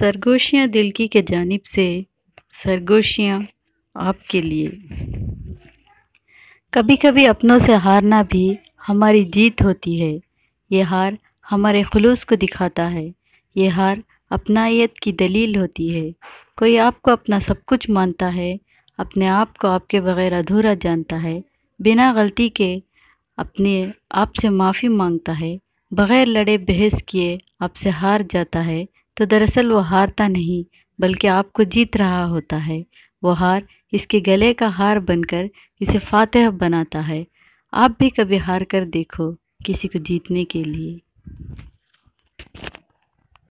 सरगोशियाँ दिल की के जानिब से सरगोशियाँ आपके लिए कभी कभी अपनों से हारना भी हमारी जीत होती है ये हार हमारे खलूस को दिखाता है ये हार अपनायत की दलील होती है कोई आपको अपना सब कुछ मानता है अपने आप को आपके बगैर अधूरा जानता है बिना गलती के अपने आप से माफ़ी मांगता है बग़ैर लड़े बहस किए आपसे हार जाता है तो दरअसल वो हारता नहीं बल्कि आपको जीत रहा होता है वो हार इसके गले का हार बनकर इसे फातह बनाता है आप भी कभी हार कर देखो किसी को जीतने के लिए